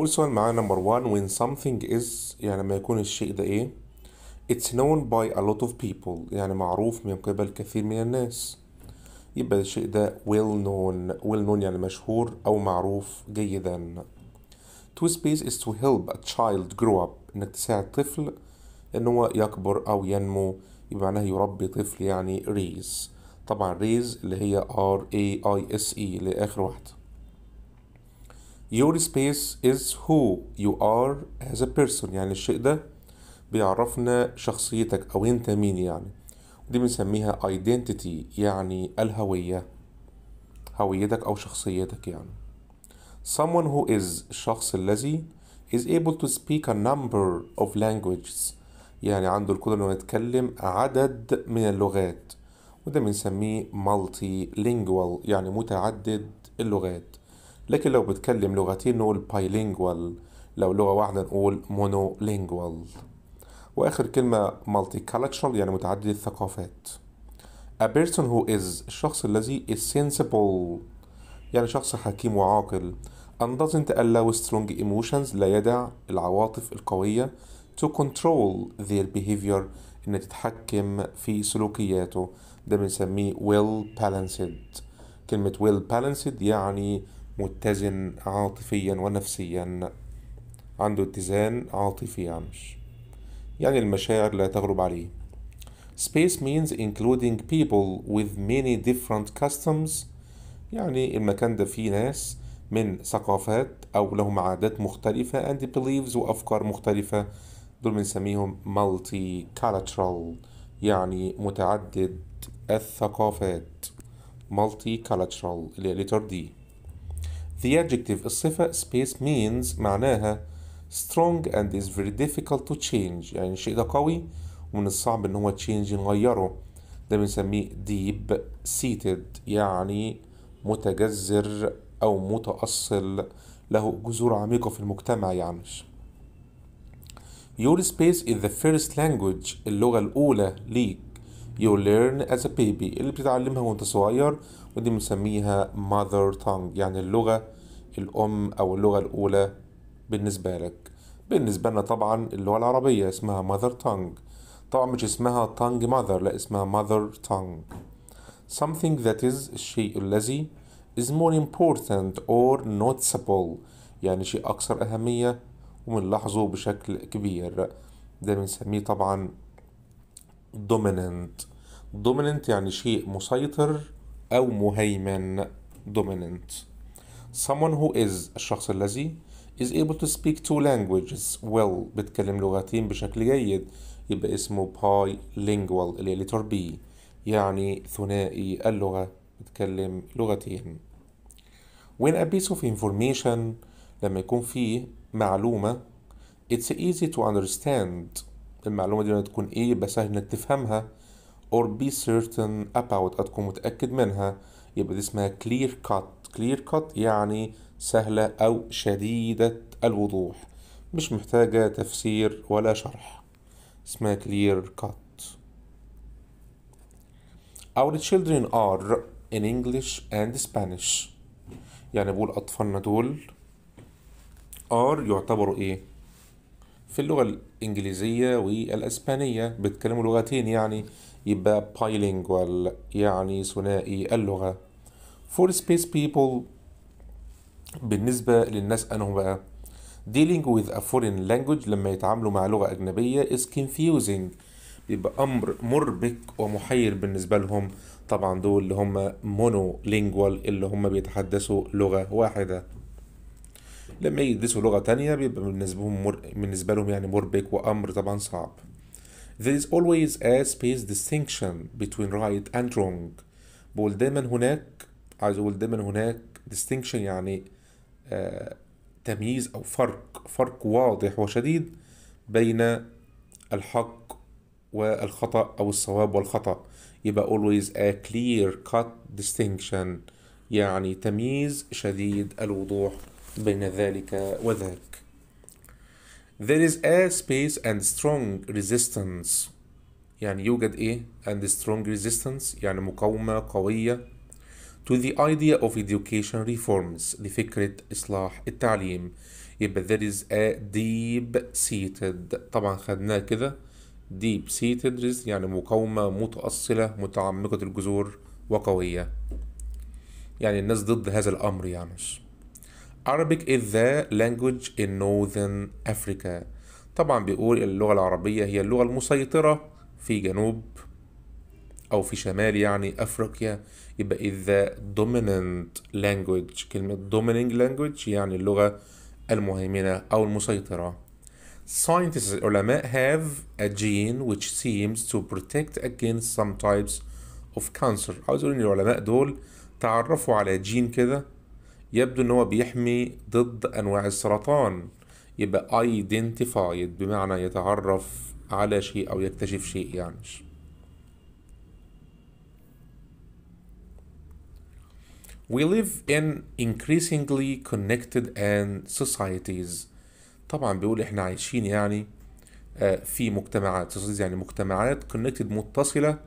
أول سؤال معانا نمبر 1 when something is يعني ما يكون الشيء ده إيه it's known by a lot of people يعني معروف من قبل كثير من الناس يبقى الشيء ده well known well known يعني مشهور أو معروف جيدا to space is to help a child grow up إنك تساعد طفل إن هو يكبر أو ينمو يبقى معناها يربي طفل يعني raise طبعا raise اللي هي R A I S E اللي آخر واحدة your space is who you are as a person يعني الشيء ده بيعرفنا شخصيتك أو أنت مين يعني ودي بنسميها identity يعني الهوية هويتك أو شخصيتك يعني someone who is الشخص الذي is able to speak a number of languages يعني عنده القدرة إنه يتكلم عدد من اللغات وده بنسميه multilingual يعني متعدد اللغات لكن لو بتكلم لغتين نقول بايلينجوال لو لغة واحدة نقول مونولينجوال وآخر كلمة multicultural يعني متعدد الثقافات A person who is الشخص الذي is sensible يعني شخص حكيم وعاقل and doesn't allow strong emotions لا يدع العواطف القوية to control their behavior إن تتحكم في سلوكياته ده بنسميه well balanced كلمة well balanced يعني متزن عاطفيا ونفسيا عنده اتزان عاطفي يعمش يعني المشاعر لا تغلب عليه Space means including people with many different customs يعني المكان ده فيه ناس من ثقافات أو لهم عادات مختلفة and beliefs وأفكار مختلفة دول بنسميهم multi cultural يعني متعدد الثقافات multi cultural اللي هي دي The adjective الصفة space means معناها strong and is very difficult to change يعني الشيء ده قوي ومن الصعب ان هو تشينج نغيره ده بنسميه deep seated يعني متجذر او متأصل له جذور عميقة في المجتمع يعني Your space is the first language اللغة الأولى ليك You learn as a baby اللي بتتعلمها وانت صغير ودي بنسميها mother tongue يعني اللغة الأم أو اللغة الأولى بالنسبة لك بالنسبة لنا طبعا اللغة العربية اسمها mother tongue طبعا مش اسمها tongue mother لا اسمها mother tongue something that is الشيء الذي is more important or noticeable يعني شيء أكثر أهمية ومنلاحظه بشكل كبير ده بنسميه طبعا dominant dominant يعني شيء مسيطر أو مهيمن dominant someone who is الشخص الذي is able to speak two languages well بتكلم لغتين بشكل جيد يبقى اسمه bilingual اللي هي letter B يعني ثنائي اللغة بتكلم لغتين when a piece of information لما يكون فيه معلومة it's easy to understand المعلومة دي لما تكون ايه يبقى سهل انك تفهمها or be certain about تكون متأكد منها يبقى دي اسمها clear cut clear cut يعني سهلة أو شديدة الوضوح مش محتاجة تفسير ولا شرح اسمها clear cut Our children are in English and Spanish يعني بقول أطفالنا دول are يعتبروا إيه؟ في اللغة الإنجليزية والأسبانية بيتكلموا لغتين يعني يبقى bilingual يعني ثنائي اللغة for space people بالنسبة للناس أنا بقى dealing with a foreign language لما يتعاملوا مع لغة أجنبية is confusing بيبقى أمر مربك ومحير بالنسبة لهم طبعا دول اللي هم monolingual اللي هم بيتحدثوا لغة واحدة لما يدرسوا لغة تانية بيبقى بالنسبة لهم مر... بالنسبة لهم يعني مربك وأمر طبعا صعب There is always a space distinction between right and wrong بقول دايما هناك عايز اقول دايما هناك distinction يعني آه تمييز او فرق فرق واضح وشديد بين الحق والخطأ او الصواب والخطأ يبقى always a clear cut distinction يعني تمييز شديد الوضوح بين ذلك وذاك there is a space and strong resistance يعني يوجد ايه and strong resistance يعني مقاومة قوية to the idea of education reforms لفكرة إصلاح التعليم يبقى there is a deep seated طبعا خدناه كده deep seated يعني مقاومة متأصلة متعمقة الجذور وقوية يعني الناس ضد هذا الأمر يعني Arabic is the language in northern Africa طبعا بيقول اللغة العربية هي اللغة المسيطرة في جنوب أو في شمال يعني أفريقيا يبقى is the dominant language كلمة dominant language يعني اللغة المهيمنة أو المسيطرة Scientists العلماء have a gene which seems to protect against some types of cancer عاوز أقول إن العلماء دول تعرفوا على جين كده يبدو ان هو بيحمي ضد انواع السرطان يبقى identified بمعنى يتعرف على شيء او يكتشف شيء يعني We live in increasingly connected and societies طبعا بيقول احنا عايشين يعني آه، في مجتمعات societies يعني مجتمعات connected متصلة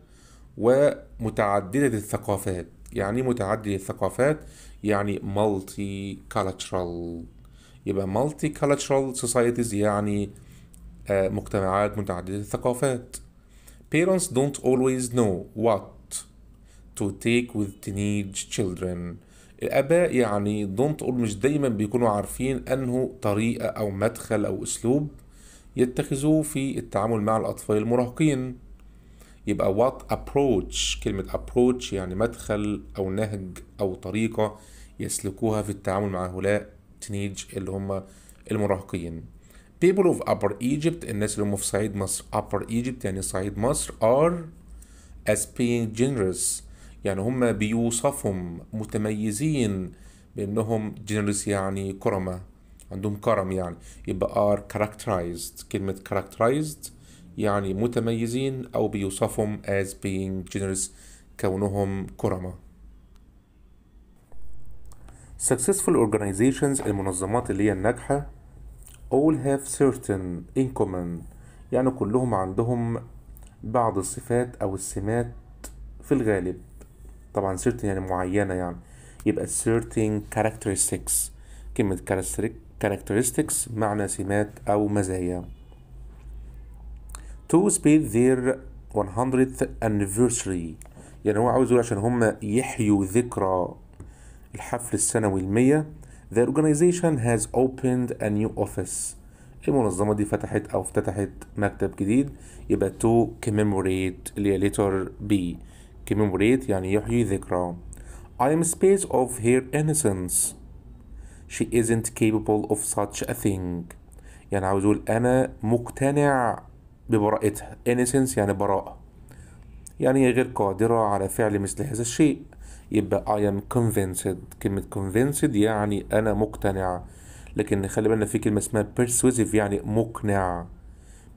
ومتعددة الثقافات يعني إيه متعددة الثقافات يعني مالتي كالتشرال يبقى مالتي كالتشرال سوسايتيز يعني آه، مجتمعات متعددة الثقافات Parents don't always know what to take with teenage children الآباء يعني don't all مش دايما بيكونوا عارفين أنه طريقة أو مدخل أو أسلوب يتخذوه في التعامل مع الأطفال المراهقين يبقى what approach كلمة approach يعني مدخل أو نهج أو طريقة يسلكوها في التعامل مع هؤلاء تنيج اللي هم المراهقين people of upper Egypt الناس اللي هم في صعيد مصر upper Egypt يعني صعيد مصر are as being generous يعني هم بيوصفهم متميزين بانهم generous يعني كرمة عندهم كرم يعني يبقى are characterized كلمة characterized يعني متميزين او بيوصفهم as being generous كونهم كرمه successful organizations المنظمات اللي هي الناجحة all have certain in common يعني كلهم عندهم بعض الصفات أو السمات في الغالب طبعا certain يعني معينة يعني يبقى certain characteristics كلمة characteristics معنى سمات أو مزايا to speed their 100th anniversary يعني هو عاوز يقول عشان هم يحيوا ذكرى الحفل السنوي المية The organization has opened a new office المنظمة دي فتحت أو افتتحت مكتب جديد يبقى to commemorate اللي هي letter B commemorate يعني يحيي ذكرى I am space of her innocence She isn't capable of such a thing يعني عاوز أقول أنا مقتنع ببراءتها innocence يعني براءة يعني هي غير قادرة على فعل مثل هذا الشيء يبقى I am convinced كلمة convinced يعني أنا مقتنع لكن خلي بالنا في كلمة اسمها persuasive يعني مقنع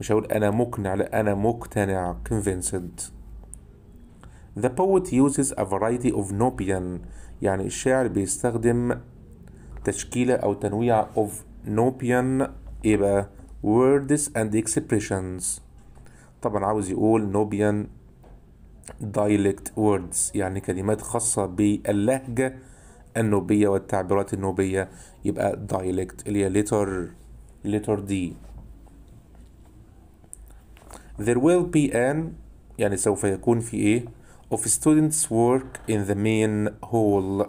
مش هقول أنا مقنع لا أنا مقتنع convinced The poet uses a variety of nopian يعني الشاعر بيستخدم تشكيلة أو تنويع of nopian إيه بقى words and expressions طبعا عاوز يقول nopian dialect words يعني كلمات خاصة باللهجة النوبية والتعبيرات النوبية يبقى dialect اللي هي letter letter D there will be an يعني سوف يكون في ايه of students work in the main hall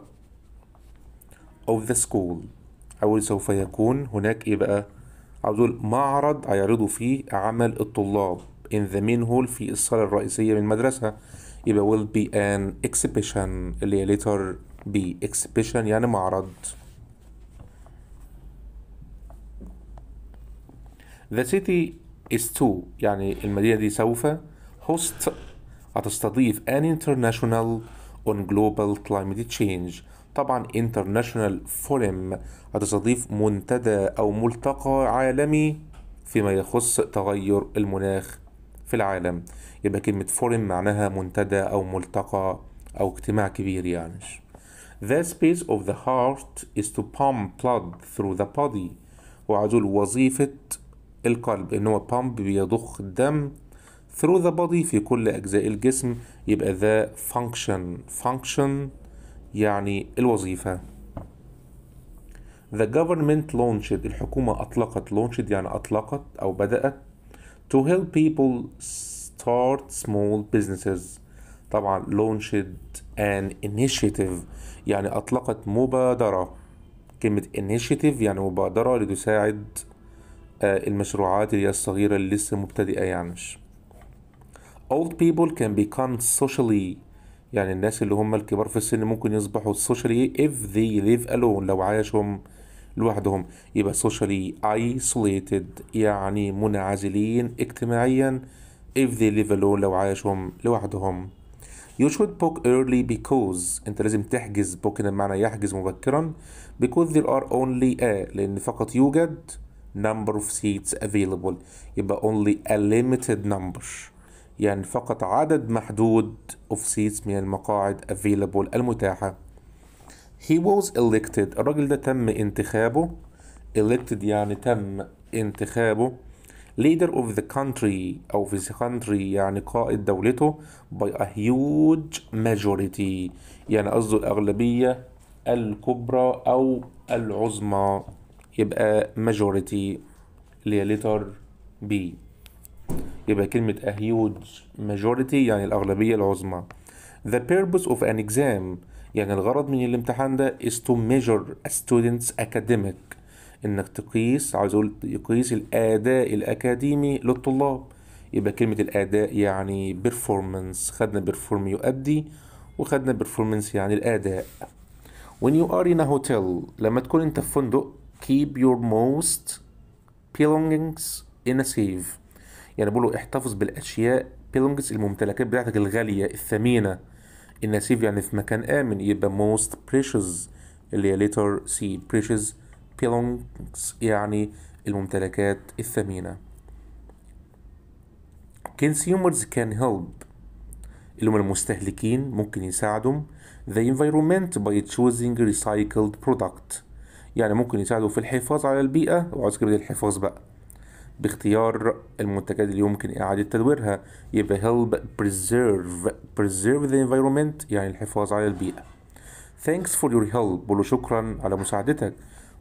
of the school أو سوف يكون هناك ايه بقى عاوز معرض هيعرضوا فيه عمل الطلاب in the main hall في الصالة الرئيسية من المدرسة يبقى will be an exhibition اللي هي letter B exhibition يعني معرض The city is to يعني المدينة دي سوف host هتستضيف an international on global climate change طبعا international forum هتستضيف منتدى أو ملتقى عالمي فيما يخص تغير المناخ في العالم يبقى كلمة فورم معناها منتدى أو ملتقى أو اجتماع كبير يعني The space of the heart is to pump blood through the body وعدول وظيفة القلب إن هو pump بيضخ الدم through the body في كل أجزاء الجسم يبقى ذا function function يعني الوظيفة The government launched الحكومة أطلقت launched يعني أطلقت أو بدأت to help people start small businesses طبعا launched an initiative يعني أطلقت مبادرة كلمة initiative يعني مبادرة لتساعد آه، المشروعات اللي هي الصغيرة اللي لسه مبتدئة يعني old people can become socially يعني الناس اللي هم الكبار في السن ممكن يصبحوا socially if they live alone لو عايشهم لوحدهم يبقى socially isolated يعني منعزلين اجتماعيا if they live alone لو عايشهم لوحدهم You should book early because انت لازم تحجز book هنا بمعنى يحجز مبكرا because there are only a لان فقط يوجد number of seats available يبقى only a limited number يعني فقط عدد محدود of seats من المقاعد available المتاحة he was elected الراجل ده تم انتخابه elected يعني تم انتخابه leader of the country أو في the country يعني قائد دولته by a huge majority يعني قصده الأغلبية الكبرى أو العظمى يبقى majority اللي هي letter B يبقى كلمة a huge majority يعني الأغلبية العظمى the purpose of an exam يعني الغرض من الامتحان ده is to measure a student's academic انك تقيس عاوز اقول يقيس الاداء الاكاديمي للطلاب يبقى كلمة الاداء يعني performance خدنا perform يؤدي وخدنا performance يعني الاداء when you are in a hotel لما تكون انت في فندق keep your most belongings in a safe يعني بقوله احتفظ بالاشياء belongings الممتلكات بتاعتك الغالية الثمينة النسيف يعني في مكان آمن يبقى most precious اللي هي letter C precious belongs يعني الممتلكات الثمينة consumers can help اللي هم المستهلكين ممكن يساعدهم the environment by choosing recycled product يعني ممكن يساعدوا في الحفاظ على البيئة وعاوز كده الحفاظ بقى باختيار المنتجات اللي يمكن إعادة تدويرها يبقى help preserve preserve the environment يعني الحفاظ على البيئة thanks for your help بقوله شكرا على مساعدتك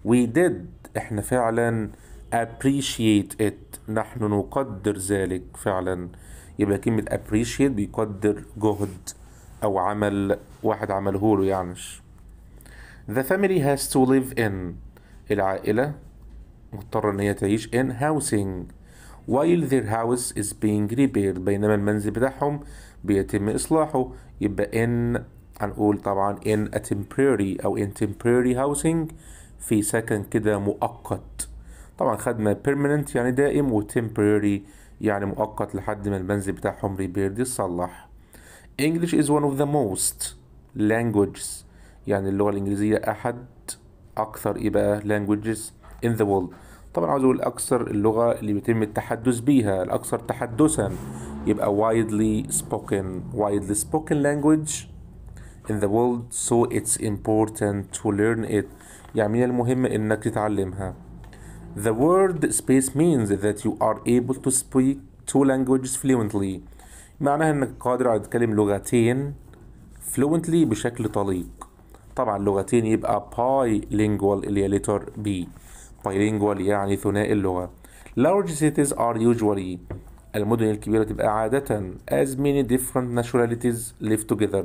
we did احنا فعلا appreciate it نحن نقدر ذلك فعلا يبقى كلمة appreciate بيقدر جهد أو عمل واحد عمله له يعني the family has to live in العائلة مضطرة إن هي تعيش in housing while their house is being repaired بينما المنزل بتاعهم بيتم إصلاحه يبقى in هنقول طبعا in a temporary أو in temporary housing في سكن كده مؤقت طبعا خدنا permanent يعني دائم و temporary يعني مؤقت لحد ما المنزل بتاعهم repaired يتصلح English is one of the most languages يعني اللغة الإنجليزية أحد أكثر إيه بقى languages in the world طبعا عاوز اقول اكثر اللغه اللي بيتم التحدث بيها الاكثر تحدثا يبقى widely spoken widely spoken language in the world so it's important to learn it يعني من المهم انك تتعلمها the word space means that you are able to speak two languages fluently معناها انك قادر على تتكلم لغتين fluently بشكل طليق طبعا لغتين يبقى bilingual اللي هي letter B bilingual يعني ثنائي اللغة large cities are usually المدن الكبيرة تبقى عادة as many different nationalities live together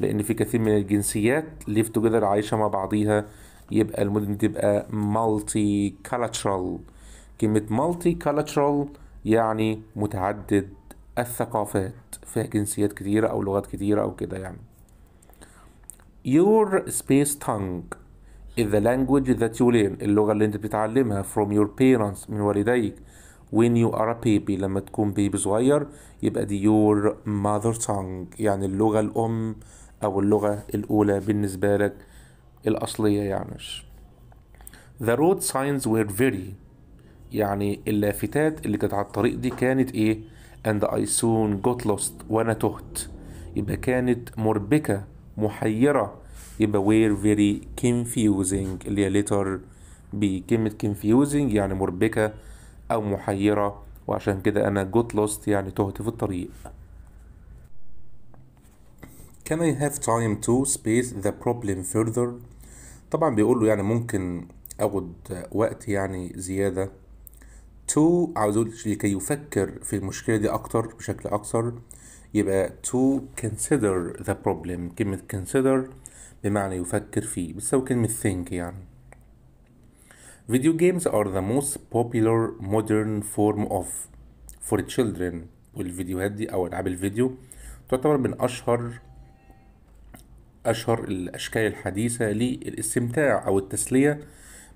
لأن في كثير من الجنسيات live together عايشة مع بعضيها يبقى المدن تبقى multicultural كلمة multicultural يعني متعدد الثقافات فيها جنسيات كتيرة أو لغات كتيرة أو كده يعني your space tongue the language that you learn اللغة اللي انت بتتعلمها from your parents من والديك when you are a baby لما تكون بيبي صغير يبقى دي your mother tongue يعني اللغة الأم أو اللغة الأولى بالنسبة لك الأصلية يعني The road signs were very يعني اللافتات اللي كانت على الطريق دي كانت إيه and I soon got lost وأنا تهت يبقى كانت مربكة محيرة يبقى were very confusing اللي هي letter B كلمة confusing يعني مربكة أو محيرة وعشان كده أنا got lost يعني تهت في الطريق Can I have time to space the problem further؟ طبعا بيقول له يعني ممكن أخد وقت يعني زيادة to عاوز أقول لكي يفكر في المشكلة دي أكتر بشكل أكثر يبقى to consider the problem كلمة consider بمعنى يفكر فيه بتساوي كلمة think يعني Video games are the most popular modern form of for children والفيديوهات دي أو ألعاب الفيديو تعتبر من أشهر أشهر الأشكال الحديثة للاستمتاع أو التسلية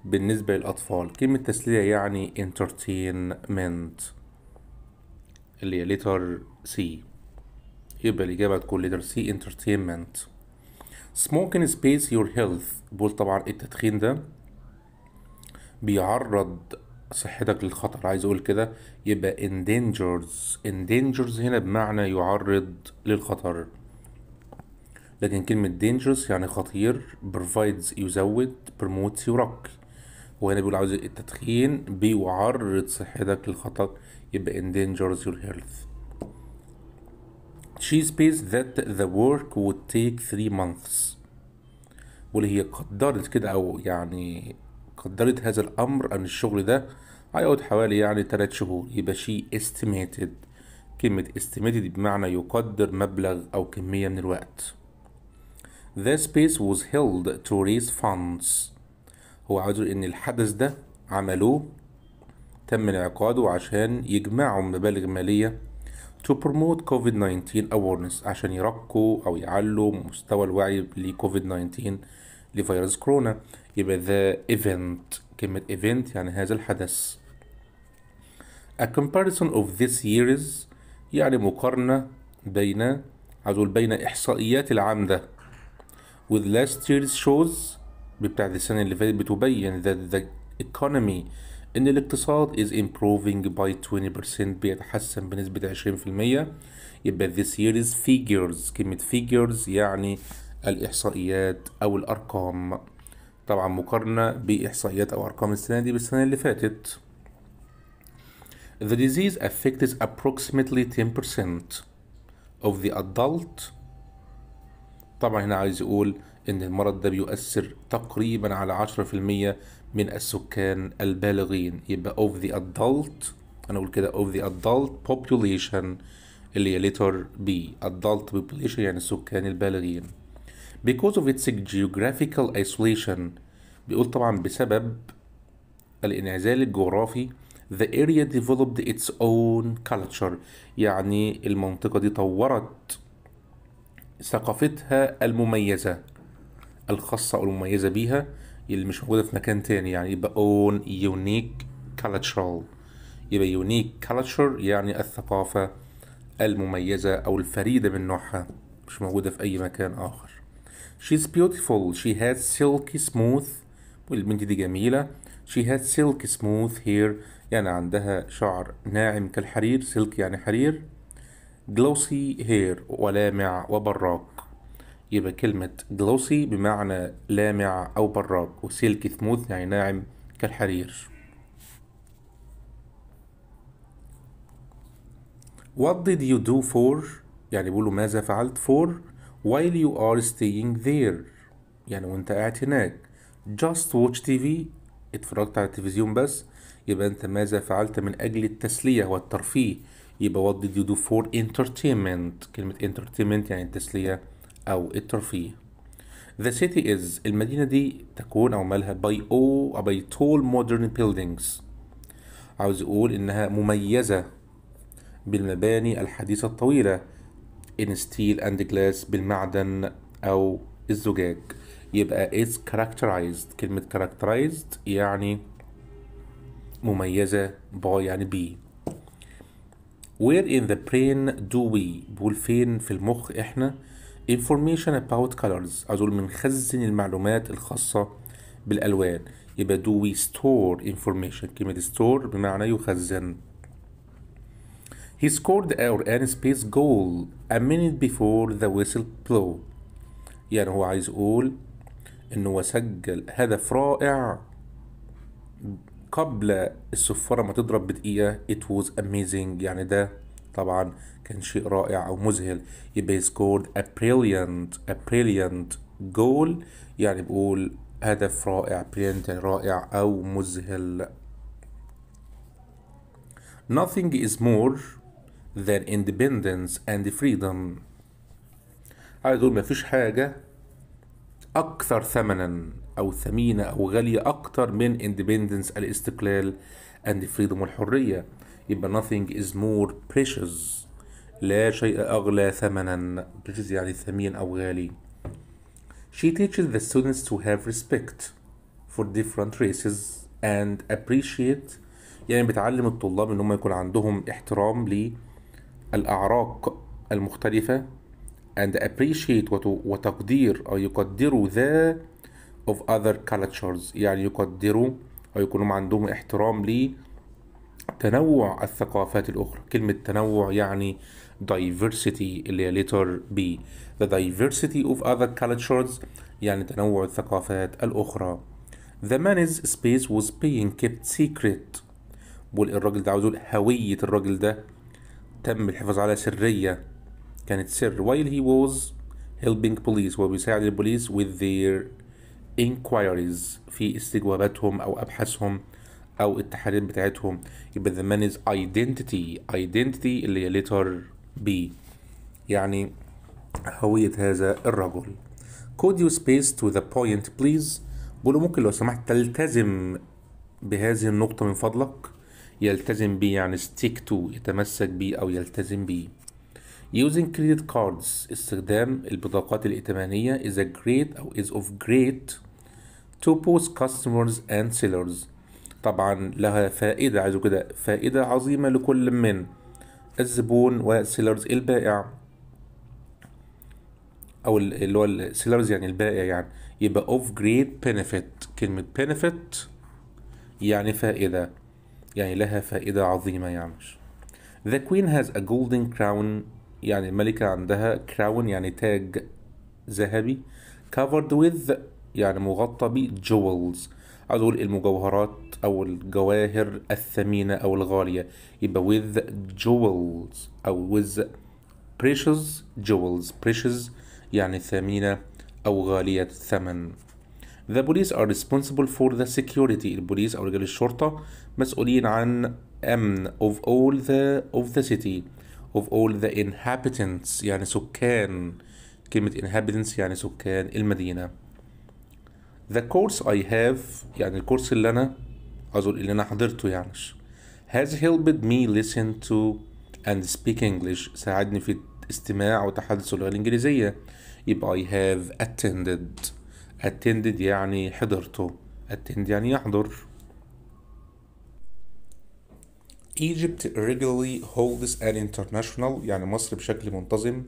بالنسبة للأطفال كلمة تسلية يعني entertainment اللي هي letter C يبقى الإجابة تكون letter C entertainment smoking space your health بقول طبعا التدخين ده بيعرض صحتك للخطر عايز اقول كده يبقى endangers endangers هنا بمعنى يعرض للخطر لكن كلمة dangerous يعني خطير provides يزود promotes يرك وهنا بيقول عاوز التدخين بيعرض صحتك للخطر يبقى endangers your health she says that the work would take three months واللي هي قدرت كده أو يعني قدرت هذا الأمر أن الشغل ده هيقعد حوالي يعني تلات شهور يبقى she estimated كلمة estimated بمعنى يقدر مبلغ أو كمية من الوقت The space was held to raise funds هو عاوز إن الحدث ده عملوه تم انعقاده عشان يجمعوا مبالغ مالية to promote COVID-19 awareness عشان يرقوا أو يعلوا مستوى الوعي لكوفيد 19 لفيروس كورونا يبقى ذا event كلمة event يعني هذا الحدث A comparison of this year's يعني مقارنة بين عايز بين إحصائيات العام ده with last year's shows بتاعت السنة اللي فاتت بتبين that the economy ان الاقتصاد is improving by 20% بيتحسن بنسبة 20% يبقى this year is figures كلمة figures يعني الإحصائيات أو الأرقام طبعا مقارنة بإحصائيات أو أرقام السنة دي بالسنة اللي فاتت The disease affects approximately 10% of the adult طبعا هنا عايز يقول إن المرض ده بيؤثر تقريبا على 10% من السكان البالغين يبقى of the adult انا اقول كده of the adult population اللي هي letter B adult population يعني السكان البالغين because of its geographical isolation بيقول طبعا بسبب الانعزال الجغرافي the area developed its own culture يعني المنطقة دي طورت ثقافتها المميزة الخاصة أو المميزة بيها اللي مش موجوده في مكان تاني يعني يبقى اون يونيك كالتشرال يبقى يونيك كالتشر يعني الثقافه المميزه او الفريده من نوعها مش موجوده في اي مكان اخر She's beautiful she has silky smooth والبنت دي جميله she has silky smooth hair يعني عندها شعر ناعم كالحرير سلك يعني حرير glossy hair ولامع وبراق يبقى كلمة جلوسي بمعنى لامع أو براق وسلك سموث يعني ناعم كالحرير What did you do for يعني بيقولوا ماذا فعلت for while you are staying there يعني وانت قاعد هناك just watch TV اتفرجت على التلفزيون بس يبقى انت ماذا فعلت من اجل التسلية والترفيه يبقى what did you do for entertainment كلمة entertainment يعني التسلية أو الترفيه The city is المدينة دي تكون أو مالها by all by tall modern buildings عاوز أقول إنها مميزة بالمباني الحديثة الطويلة in steel and glass بالمعدن أو الزجاج يبقى it's characterized كلمة characterized يعني مميزة by يعني بي Where in the brain do we بقول فين في المخ إحنا information about colors أظن بنخزن المعلومات الخاصة بالألوان يبقى do we store information كلمة store بمعنى يخزن He scored our an space goal a minute before the whistle blew يعني هو عايز يقول إن هو سجل هدف رائع قبل الصفارة ما تضرب بدقيقة it was amazing يعني ده طبعا كان شيء رائع او مذهل يبقى سكورد ا بريليانت ا بريليانت جول يعني بقول هدف رائع بريليانت رائع او مذهل nothing is more than independence and freedom عايز اقول مفيش حاجه اكثر ثمنا او ثمينه او غاليه اكتر من independence الاستقلال and freedom والحريه يبقى nothing is more precious لا شيء أغلى ثمنا precious يعني ثمين أو غالي She teaches the students to have respect for different races and appreciate يعني بتعلم الطلاب ان هم يكون عندهم احترام للأعراق المختلفة and appreciate وتقدير أو يقدروا the of other cultures يعني يقدروا أو يكونوا عندهم احترام لي تنوع الثقافات الأخرى كلمة تنوع يعني diversity اللي هي letter B the diversity of other cultures يعني تنوع الثقافات الأخرى the man's space was being kept secret والراجل ده عاوز يقول هوية الراجل ده تم الحفاظ على سرية كانت سر while he was helping police وبيساعد البوليس with their inquiries في استجواباتهم أو أبحاثهم او التحاليل بتاعتهم يبقى the man is identity identity اللي هي letter B يعني هوية هذا الرجل could you space to the point please بقوله ممكن لو سمحت تلتزم بهذه النقطة من فضلك يلتزم بي يعني stick to يتمسك بي أو يلتزم بي using credit cards استخدام البطاقات الائتمانية is a great أو is of great to both customers and sellers طبعا لها فائدة عايزوا كده فائدة عظيمة لكل من الزبون والسيلرز البائع او اللي هو السيلرز يعني البائع يعني يبقى اوف جريد بينفيت كلمة بينفيت يعني فائدة يعني لها فائدة عظيمة يعني The queen has a golden crown يعني الملكة عندها crown يعني تاج ذهبي covered with يعني مغطى ب jewels عاوز اقول المجوهرات او الجواهر الثمينه او الغاليه يبقى with jewels او with precious jewels precious يعني ثمينه او غاليه الثمن The police are responsible for the security البوليس أو رجال الشرطة مسؤولين عن أمن of all the of the city of all the inhabitants يعني سكان كلمة inhabitants يعني سكان المدينة the course I have يعني الكورس اللي انا اظن اللي انا حضرته يعني has helped me listen to and speak English ساعدني في استماع وتحدث اللغة الإنجليزية يبقى I have attended attended يعني حضرته attend يعني يحضر Egypt regularly holds an international يعني مصر بشكل منتظم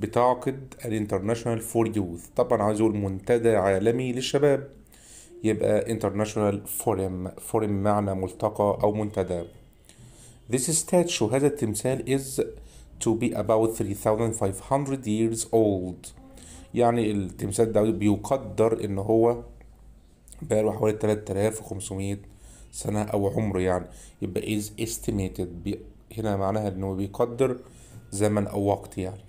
بتعقد الانترناشونال فور يوث طبعا عايز اقول منتدى عالمي للشباب يبقى انترناشونال فورم فورم معنى ملتقى او منتدى This statue هذا التمثال is to be about 3500 years old يعني التمثال ده بيقدر ان هو بقاله حوالي 3500 سنة او عمره يعني يبقى is estimated هنا معناها انه بيقدر زمن او وقت يعني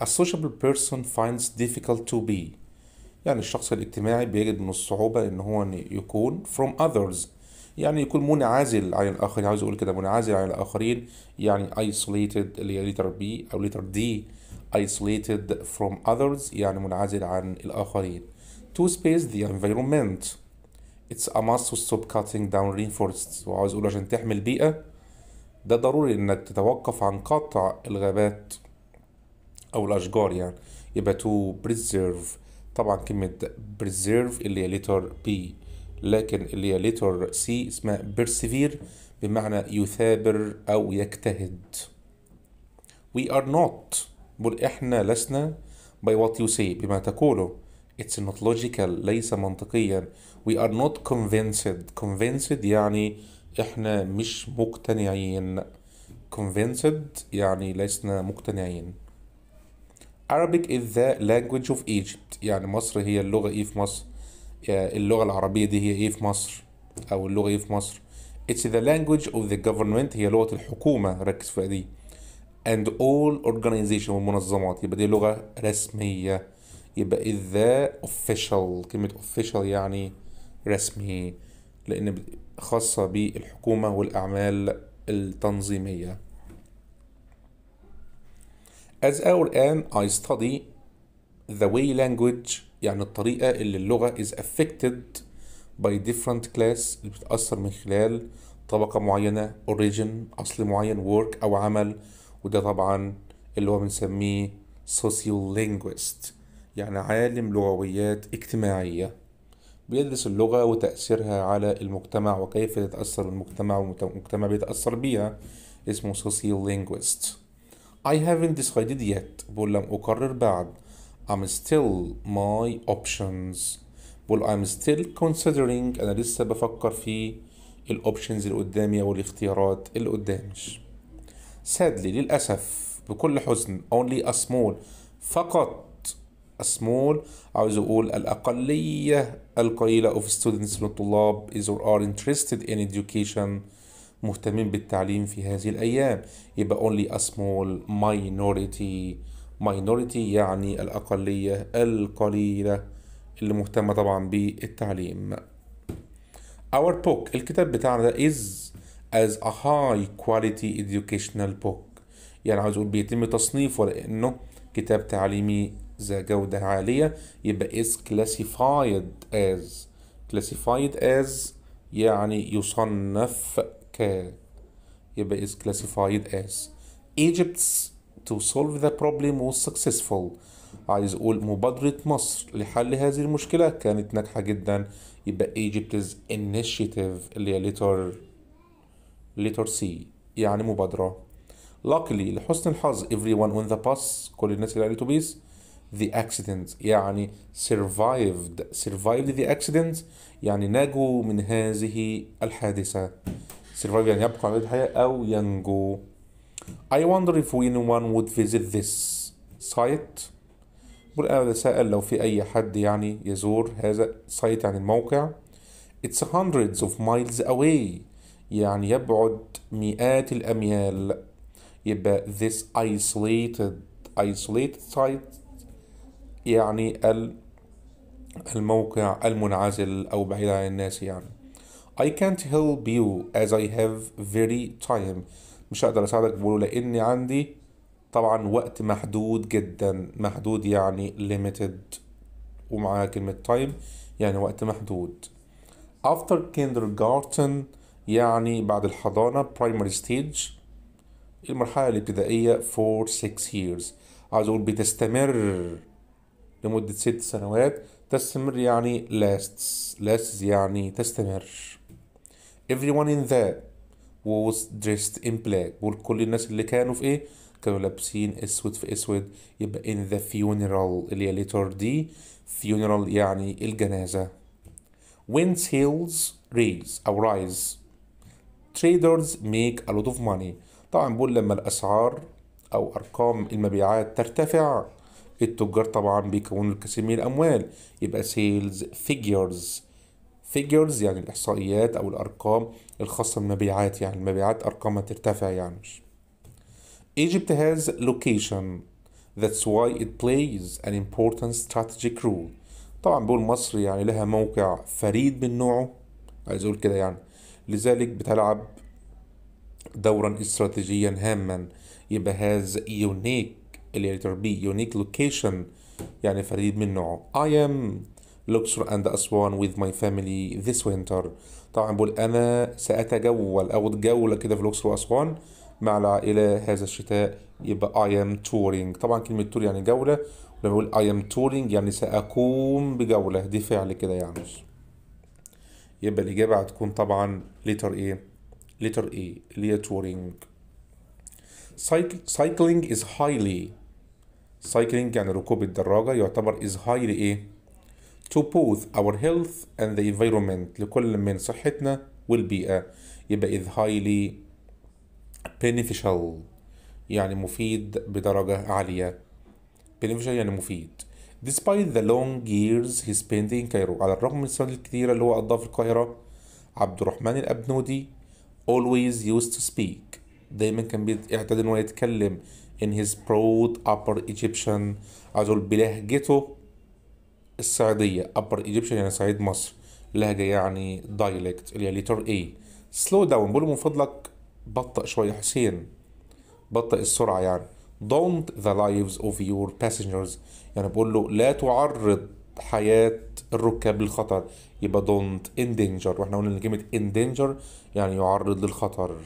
A sociable person finds difficult to be يعني الشخص الاجتماعي بيجد من الصعوبة إن هو يكون from others يعني يكون منعزل عن الآخرين عاوز أقول كده منعزل عن الآخرين يعني isolated اللي هي letter B أو letter D isolated from others يعني منعزل عن الآخرين to space the environment it's a must to stop cutting down rainforests وعاوز أقول عشان تحمي البيئة ده ضروري إنك تتوقف عن قطع الغابات او الاشجار يعني يبقى تو بريزيرف طبعا كلمة بريزيرف اللي هي ليتر بي لكن اللي هي ليتر سي اسمها بيرسيفير بمعنى يثابر او يجتهد we are not بل احنا لسنا by what you say بما تقوله it's not logical ليس منطقيا we are not convinced convinced يعني احنا مش مقتنعين convinced يعني لسنا مقتنعين Arabic is the language of Egypt يعني مصر هي اللغة إيه في مصر آه، اللغة العربية دي هي إيه في مصر أو اللغة إيه في مصر It's the language of the government هي لغة الحكومة ركز في دي and all organization والمنظمات يبقى دي لغة رسمية يبقى إذا official كلمة official يعني رسمي لأن خاصة بالحكومة والأعمال التنظيمية As our an I study the way language يعني الطريقة اللي اللغة is affected by different class اللي بتتأثر من خلال طبقة معينة origin أصل معين work أو عمل وده طبعا اللي هو بنسميه sociolinguist يعني عالم لغويات اجتماعية بيدرس اللغة وتأثيرها على المجتمع وكيف يتأثر المجتمع والمجتمع بيتأثر بيها اسمه sociolinguist I haven't decided yet بقول لم أقرر بعد I'm still my options بقول I'm still considering أنا لسه بفكر في الأوبشنز اللي قدامي أو الاختيارات اللي قدامي sadly للأسف بكل حزن only a small فقط a small عاوز أقول الأقلية القليلة of students من الطلاب is or are interested in education مهتمين بالتعليم في هذه الأيام يبقى only a small minority minority يعني الأقلية القليلة اللي مهتمة طبعا بالتعليم Our book الكتاب بتاعنا ده is as a high quality educational book يعني عاوز أقول بيتم تصنيفه لأنه كتاب تعليمي ذا جودة عالية يبقى is classified as classified as يعني يصنف يبقى is classified as Egypt's to solve the problem was successful عايز اقول مبادرة مصر لحل هذه المشكلة كانت ناجحة جدا يبقى Egypt's initiative اللي هي letter letter C يعني مبادرة luckily لحسن الحظ everyone on the bus كل الناس اللي على الاتوبيس the accident يعني survived survived the accident يعني نجوا من هذه الحادثة survive يعني يبقى على الحياة أو ينجو I wonder if anyone would visit this site والأنا بتساءل لو في أي حد يعني يزور هذا السايت يعني الموقع It's hundreds of miles away يعني يبعد مئات الأميال يبقى this isolated isolated site يعني الموقع المنعزل أو بعيد عن الناس يعني I can't help you as I have very time مش هقدر اساعدك بقوله لاني عندي طبعا وقت محدود جدا محدود يعني limited ومعاها كلمة time يعني وقت محدود after kindergarten يعني بعد الحضانة primary stage المرحلة الابتدائية for six years عايز أقول بتستمر لمدة ست سنوات تستمر يعني lasts lasts يعني تستمر everyone in there was dressed in black وكل الناس اللي كانوا في ايه كانوا لابسين اسود في اسود يبقى in the funeral اللي هي letter D funeral يعني الجنازة when sales raise أو rise traders make a lot of money طبعا بقول لما الأسعار أو أرقام المبيعات ترتفع التجار طبعا بيكونوا الكثير من الأموال يبقى sales figures فيجرز يعني الإحصائيات أو الأرقام الخاصة بالمبيعات يعني المبيعات أرقامها ترتفع يعني Egypt has location that's why it plays an important strategic role طبعا بقول مصر يعني لها موقع فريد من نوعه عايز أقول كده يعني لذلك بتلعب دورا استراتيجيا هاما يبقى هاز يونيك اللي بي يونيك لوكيشن يعني فريد من نوعه I am لوكسور أند أسوان with ماي فاميلي ذيس وينتر طبعا بقول أنا سأتجول أو جولة كده في لوكسور وأسوان مع العائلة هذا الشتاء يبقى اي ام تورينج طبعا كلمة تور يعني جولة ولما بقول اي ام تورينج يعني سأقوم بجولة دي فعل كده يعني يبقى الإجابة هتكون طبعا ليتر ايه ليتر اي اللي هي تورينج سايكلينج از هايلي سايكلينج يعني ركوب الدراجة يعتبر از هايلي إيه to both our health and the environment لكل من صحتنا والبيئة يبقى is highly beneficial يعني مفيد بدرجة عالية beneficial يعني مفيد despite the long years he spent in Cairo على الرغم من السنوات الكتيرة اللي هو قضاها في القاهرة عبد الرحمن الأبنودي always used to speak دايما كان بيعتاد ان هو يتكلم in his broad upper Egyptian عايز بلهجته الصعيدية أبر إيجيبشن يعني صعيد مصر لهجة يعني دايلكت اللي هي ليتر إي سلو داون بقول من فضلك بطأ شوية حسين بطأ السرعة يعني don't the lives of your passengers يعني بقول له لا تعرض حياة الركاب للخطر يبقى don't endanger واحنا قلنا ان كلمة endanger يعني يعرض للخطر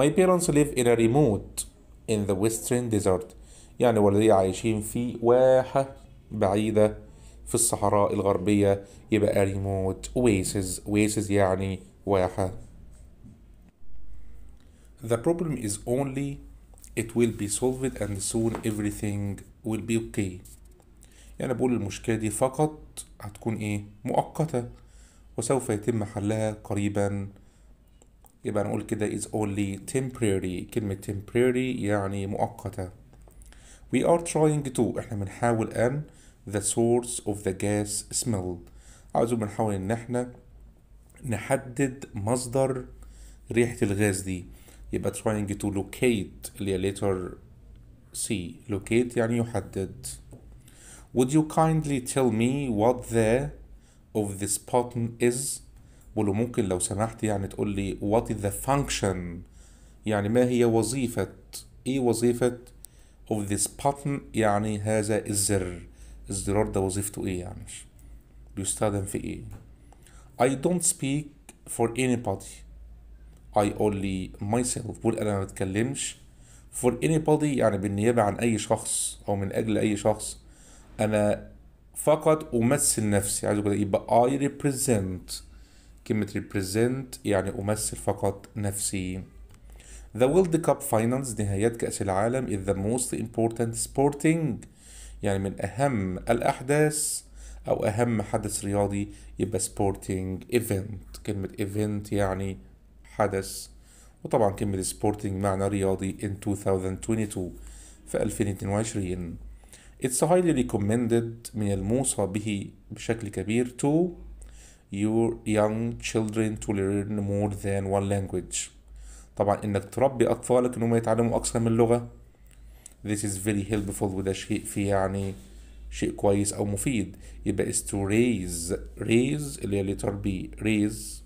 my parents live in a remote in the western desert يعني والدي عايشين في واحة بعيدة في الصحراء الغربية يبقى ريموت ويسز ويسز يعني واحة The problem is only it will be solved and soon everything will be okay يعني بقول المشكلة دي فقط هتكون ايه مؤقتة وسوف يتم حلها قريبا يبقى نقول كده is only temporary كلمة temporary يعني مؤقتة we are trying to احنا بنحاول ان the source of the gas smell عاوزين بنحاول ان احنا نحدد مصدر ريحة الغاز دي يبقى trying to locate اللي هي letter C locate يعني يحدد Would you kindly tell me what the of this button is ولو ممكن لو سمحت يعني تقول لي what is the function يعني ما هي وظيفة ايه وظيفة of this button يعني هذا الزر الزرار ده وظيفته ايه يعني بيستخدم في ايه I don't speak for anybody I only myself بقول انا ما بتكلمش for anybody يعني بالنيابة عن اي شخص او من اجل اي شخص انا فقط امثل نفسي عايز اقول يبقى I represent كلمة represent يعني امثل فقط نفسي The World Cup Finals نهايات كأس العالم is the most important sporting يعني من أهم الأحداث أو أهم حدث رياضي يبقى سبورتينج إيفنت كلمة إيفنت يعني حدث وطبعا كلمة سبورتينج معنى رياضي in 2022 في 2022 It's highly recommended من الموصى به بشكل كبير to your young children to learn more than one language طبعا انك تربي اطفالك ان يتعلموا اكثر من لغه this is very helpful وده شيء فيه يعني شيء كويس أو مفيد يبقى is to raise raise اللي هي letter B raise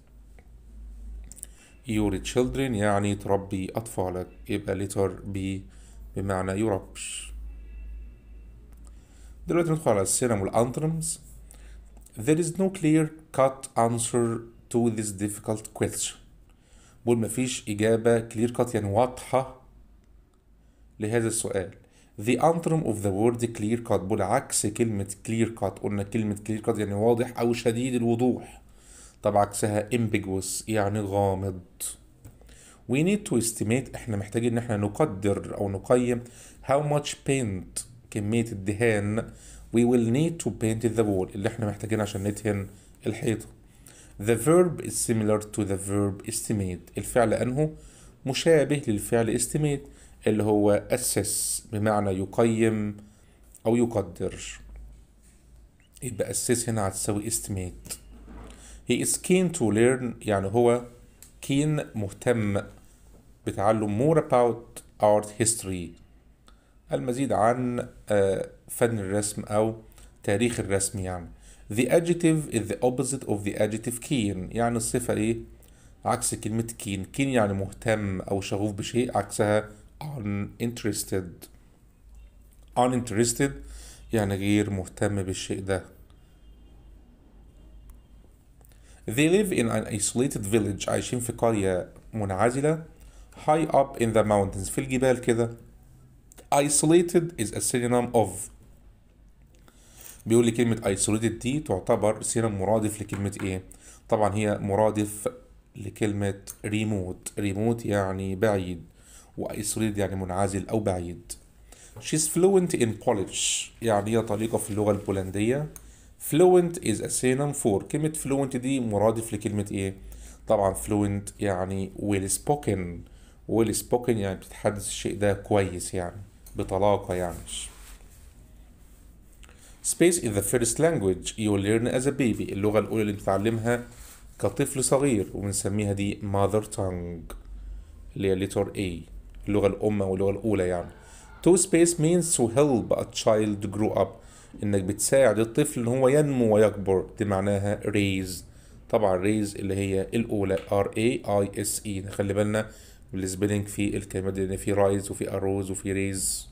your children يعني تربي أطفالك يبقى letter B بمعنى يربش دلوقتي ندخل على السينم والأنترمز There is no clear cut answer to this difficult question بقول مفيش إجابة clear cut يعني واضحة لهذا السؤال The antrum of the word clear cut بالعكس كلمة clear cut قلنا كلمة clear cut يعني واضح أو شديد الوضوح طب عكسها ambiguous يعني غامض We need to estimate احنا محتاجين ان احنا نقدر او نقيم how much paint كمية الدهان we will need to paint the wall اللي احنا محتاجين عشان ندهن الحيطة The verb is similar to the verb estimate الفعل أنه مشابه للفعل estimate اللي هو أسس بمعنى يقيم أو يقدر يبقى أسس هنا هتساوي استميت he is keen to learn يعني هو keen مهتم بتعلم more about art history المزيد عن آه، فن الرسم أو تاريخ الرسم يعني the adjective is the opposite of the adjective keen يعني الصفة إيه عكس كلمة keen keen يعني مهتم أو شغوف بشيء عكسها uninterested uninterested يعني غير مهتم بالشيء ده They live in an isolated village عايشين في قرية منعزلة high up in the mountains في الجبال كده isolated is a synonym of بيقول لي كلمة isolated دي تعتبر synonym مرادف لكلمة ايه طبعا هي مرادف لكلمة remote remote يعني بعيد واي سوليد يعني منعزل أو بعيد She's fluent in Polish يعني هي طليقة في اللغة البولندية fluent is a synonym for كلمة fluent دي مرادف لكلمة إيه؟ طبعا fluent يعني well spoken well spoken يعني بتتحدث الشيء ده كويس يعني بطلاقة يعني Space is the first language you learn as a baby اللغة الأولى اللي بتتعلمها كطفل صغير وبنسميها دي mother tongue اللي هي letter A اللغه الام واللغه الاولى يعني تو سبيس means to help a child grow up انك بتساعد الطفل ان هو ينمو ويكبر دي معناها raise طبعا raise اللي هي الاولى r a i s e نخلي بالنا بالسبيلنج في الكلمات دي لان في rise وفي arose وفي raise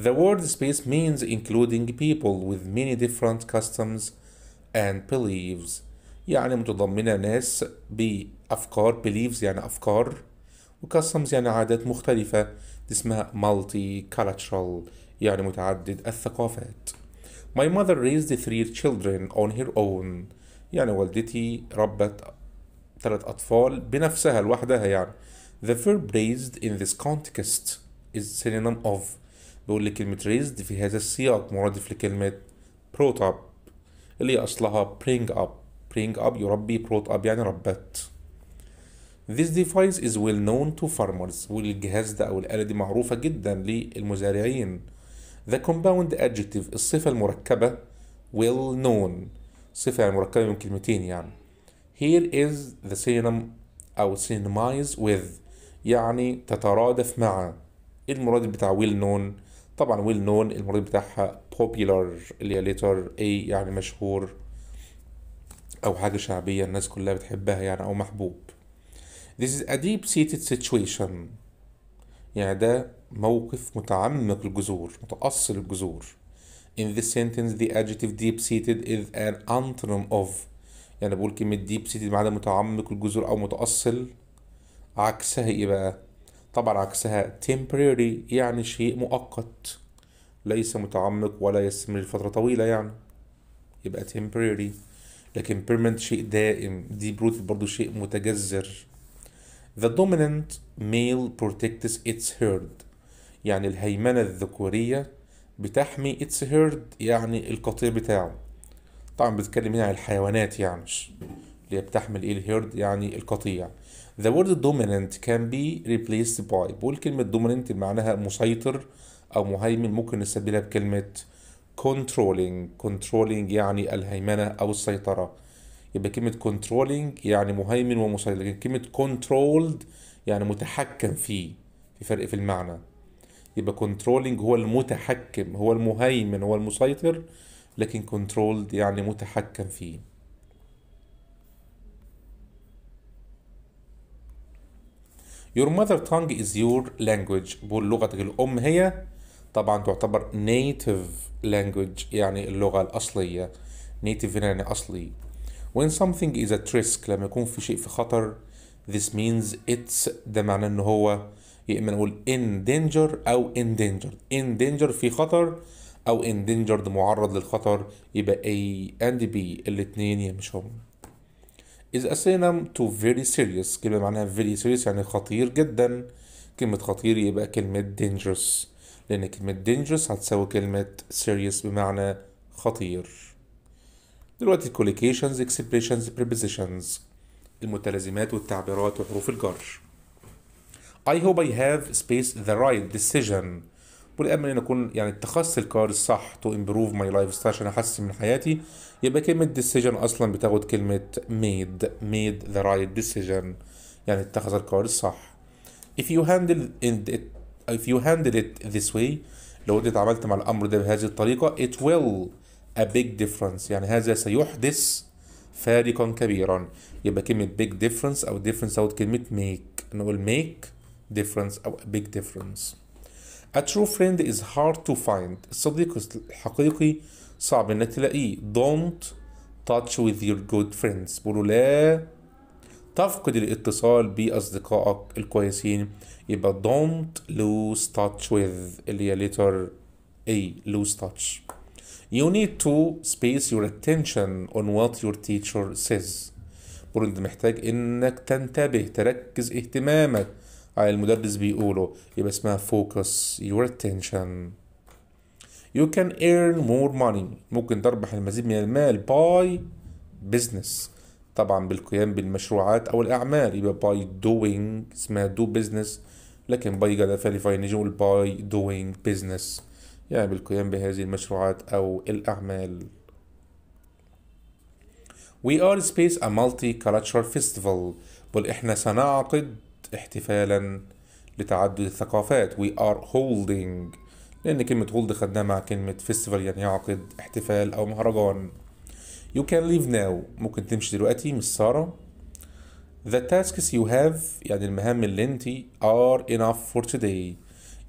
The word space means including people with many different customs and beliefs يعني متضمنة ناس بأفكار beliefs يعني أفكار وكاستمز يعني عادات مختلفة اسمها مالتي كالتشرال يعني متعدد الثقافات My mother raised three children on her own يعني والدتي ربت ثلاث أطفال بنفسها لوحدها يعني The verb raised in this context is synonym of بيقول لي كلمة raised في هذا السياق مرادف لكلمة brought up اللي أصلها bring up bring up يربي brought up يعني ربت This device is well known to farmers والجهاز ده أو الآلة دي معروفة جدا للمزارعين The compound adjective الصفة المركبة well known صفة يعني مركبة من كلمتين يعني Here is the synonym أو synonymize with يعني تترادف مع المرادف بتاع well known طبعا well known المرادف بتاعها popular اللي هي letter A يعني مشهور أو حاجة شعبية الناس كلها بتحبها يعني أو محبوب This is a deep-seated situation يعني ده موقف متعمق الجذور متأصل الجذور In this sentence the adjective deep-seated is an antonym of يعني بقول كلمة deep-seated معناها متعمق الجذور أو متأصل عكسها إيه بقى؟ طبعا عكسها temporary يعني شيء مؤقت ليس متعمق ولا يستمر لفترة طويلة يعني يبقى temporary لكن permanent شيء دائم deep rooted برضه شيء متجذر The dominant male protects its herd يعني الهيمنة الذكورية بتحمي its herd يعني القطيع بتاعه طبعا بتكلم هنا عن الحيوانات يعني اللي بتحمل ايه الهيرد يعني القطيع The word dominant can be replaced by بقول كلمة dominant معناها مسيطر أو مهيمن ممكن نستبدلها بكلمة controlling controlling يعني الهيمنة أو السيطرة يبقى كلمة controlling يعني مهيمن ومسيطر لكن كلمة controlled يعني متحكم فيه في فرق في المعنى يبقى controlling هو المتحكم هو المهيمن هو المسيطر لكن controlled يعني متحكم فيه Your mother tongue is your language بقول لغتك الأم هي طبعا تعتبر native language يعني اللغة الأصلية native يعني أصلي when something is at risk لما يكون في شيء في خطر this means it's ده معناه ان هو يا اما نقول in danger او danger in danger في خطر او endangered معرض للخطر يبقى A and B الاتنين يمشون is a synonym to very serious كلمة معناها very serious يعني خطير جدا كلمة خطير يبقى كلمة dangerous لأن كلمة dangerous هتساوي كلمة serious بمعنى خطير دلوقتي collocations, expressions, prepositions المتلازمات والتعبيرات وحروف الجر I hope I have space the right decision والامل ان اكون يعني اتخذت القرار الصح to improve my life عشان احسن من حياتي يبقى كلمه decision اصلا بتاخد كلمه made made the right decision يعني اتخذ القرار الصح if you handle it if you handle it this way لو انت اتعاملت مع الامر ده بهذه الطريقه it will a big difference يعني هذا سيحدث فارقا كبيرا يبقى كلمة big difference أو difference أو كلمة make نقول make difference أو a big difference A true friend is hard to find الصديق الحقيقي صعب انك تلاقيه don't touch with your good friends بقولوا لا تفقد الاتصال بأصدقائك الكويسين يبقى don't lose touch with اللي هي letter A lose touch You need to space your attention on what your teacher says برضه انت محتاج انك تنتبه تركز اهتمامك على المدرس بيقوله يبقى اسمها focus your attention you can earn more money ممكن تربح المزيد من المال by business طبعا بالقيام بالمشروعات او الاعمال يبقى by doing اسمها do business لكن by جدا فعل فاي نجي doing business يعني بالقيام بهذه المشروعات أو الأعمال We are space a multicultural festival بل إحنا سنعقد احتفالا لتعدد الثقافات We are holding لأن كلمة hold خدناها مع كلمة festival يعني يعقد احتفال أو مهرجان You can leave now ممكن تمشي دلوقتي مش سارة The tasks you have يعني المهام اللي انت are enough for today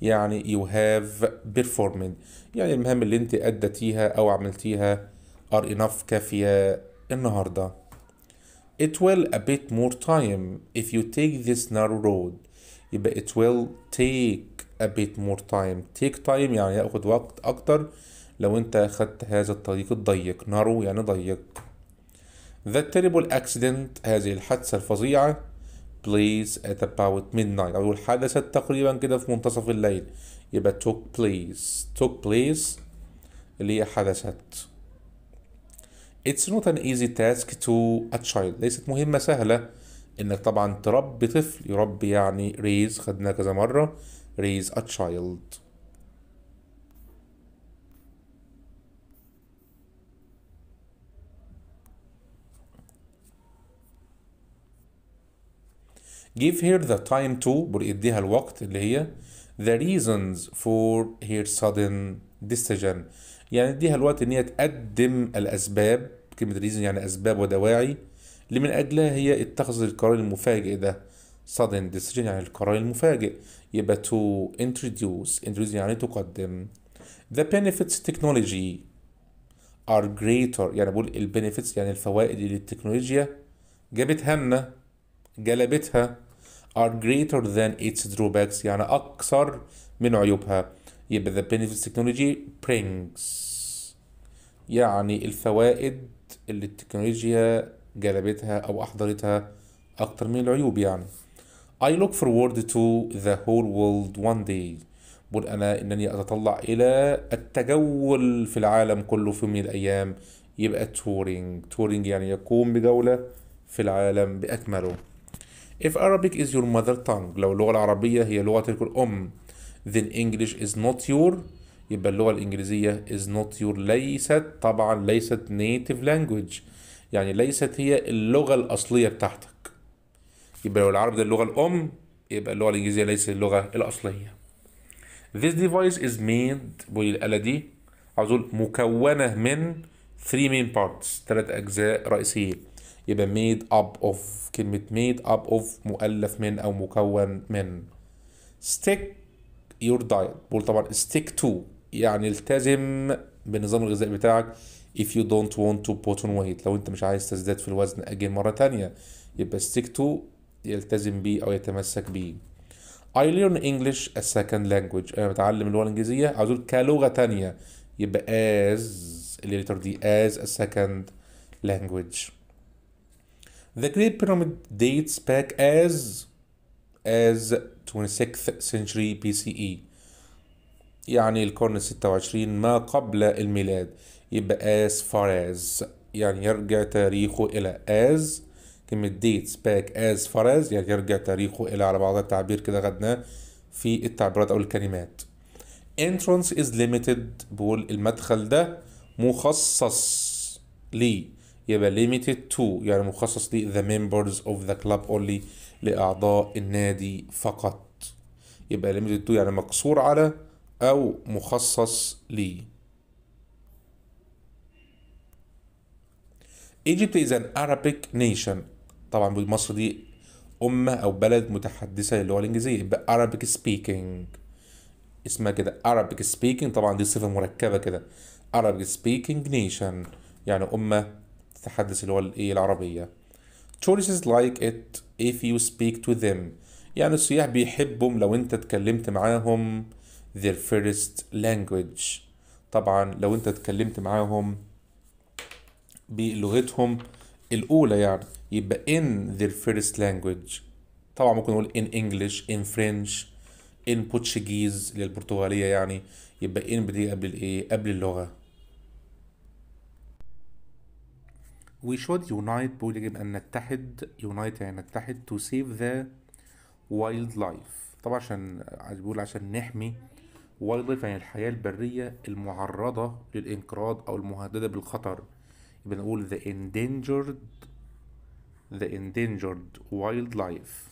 يعني you have performed يعني المهام اللي انت أدتيها أو عملتيها are enough كافية النهاردة It will a bit more time if you take this narrow road يبقى it will take a bit more time take time يعني ياخد وقت أكتر لو أنت أخذت هذا الطريق الضيق narrow يعني ضيق The terrible accident هذه الحادثة الفظيعة place at about midnight أو حدثت تقريبا كده في منتصف الليل يبقى took place took place اللي هي حدثت It's not an easy task to a child ليست مهمة سهلة انك طبعا تربي طفل يربي يعني raise خدناها كذا مرة raise a child give her the time to بيديها الوقت اللي هي the reasons for her sudden decision يعني اديها الوقت ان هي تقدم الاسباب كلمة reason يعني اسباب ودواعي اللي من اجلها هي اتخذت القرار المفاجئ ده sudden decision يعني القرار المفاجئ يبقى to introduce introduce يعني تقدم the benefits technology are greater يعني بقول ال benefits يعني الفوائد اللي التكنولوجيا جابتها لنا جلبتها are greater than its drawbacks يعني أكثر من عيوبها يبقى the benefits technology brings يعني الفوائد اللي التكنولوجيا جلبتها أو أحضرتها أكثر من العيوب يعني I look forward to the whole world one day بقول أنا إنني أتطلع إلى التجول في العالم كله في يوم من الأيام يبقى تورينج تورينج يعني يقوم بجولة في العالم بأكمله If Arabic is your mother tongue لو اللغة العربية هي لغتك الأم then English is not your يبقى اللغة الإنجليزية is not your ليست طبعا ليست native language يعني ليست هي اللغة الأصلية بتاعتك يبقى لو العربي ده اللغة الأم يبقى اللغة الإنجليزية ليست اللغة الأصلية This device is made بقول الآلة دي عاوز أقول مكونة من three main parts ثلاث أجزاء رئيسيين يبقى made up of كلمة made up of مؤلف من أو مكون من stick your diet بقول طبعا stick to يعني التزم بالنظام الغذائي بتاعك if you don't want to put on weight لو انت مش عايز تزداد في الوزن اجين مرة تانية يبقى stick to يلتزم بيه او يتمسك بيه I learn English as second language انا بتعلم اللغة الانجليزية عاوز اقول كلغة تانية يبقى as الليتر دي as a second language The Great Pyramid dates back as as 26th century BCE يعني القرن 26 ما قبل الميلاد يبقى as far as يعني يرجع تاريخه إلى as كلمة dates back as far as يعني يرجع تاريخه إلى على بعض التعبير كده خدناه في التعبيرات أو الكلمات entrance is limited بقول المدخل ده مخصص ليه يبقى limited to يعني مخصص ل the members of the club only لأعضاء النادي فقط يبقى limited to يعني مقصور على أو مخصص ليه Egypt is an Arabic nation طبعا مصر دي أمة أو بلد متحدثة للغة الإنجليزية يبقى Arabic speaking اسمها كده Arabic speaking طبعا دي صفة مركبة كده Arabic speaking nation يعني أمة تحدث اللي هو الايه العربيه choices like it if you speak to them يعني السياح بيحبهم لو انت اتكلمت معاهم their first language طبعا لو انت اتكلمت معاهم بلغتهم الاولى يعني يبقى in their first language طبعا ممكن نقول in English in French in Portuguese للبرتغالية يعني يبقى in بدي قبل الايه قبل اللغه we should unite بيقول يجب أن نتحد unite يعني نتحد to save the wildlife طبعا عشان بيقول عشان نحمي wildlife يعني الحياة البرية المعرضة للإنقراض أو المهددة بالخطر يبقى نقول the endangered the endangered wildlife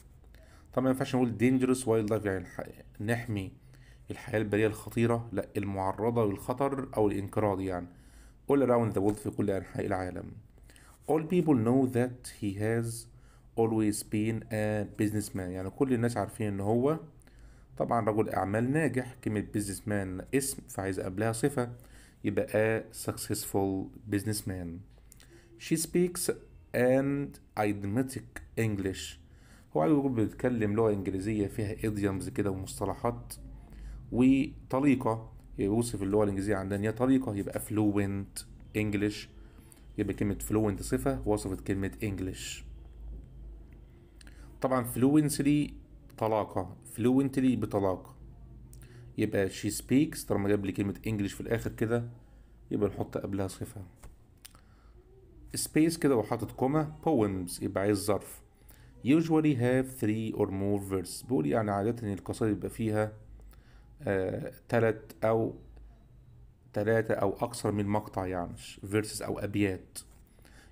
طبعا ما ينفعش نقول dangerous wildlife يعني الح... نحمي الحياة البرية الخطيرة لا المعرضة للخطر أو الانقراض يعني all around the world في كل أنحاء العالم all people know that he has always been a businessman يعني كل الناس عارفين ان هو طبعا رجل اعمال ناجح كلمة businessman اسم فعايز قبلها صفة يبقى a successful businessman she speaks and idiomatic English هو عايز يقول بيتكلم لغة انجليزية فيها idioms كده ومصطلحات وطريقة يوصف اللغة الانجليزية عندنا هي طريقة يبقى fluent English يبقى كلمة فلوينت صفة وصفت كلمة انجلش طبعا فلوينسلي طلاقة فلوينتلي بطلاقة يبقى she speaks طالما جاب لي كلمة انجلش في الاخر كده يبقى نحط قبلها صفة سبيس كده وحاطط كومة poems يبقى عايز ظرف usually have three or more verses بقول يعني عادة القصائد يبقى فيها آه تلت أو ثلاثة أو أكثر من مقطع يعني فيرسز أو أبيات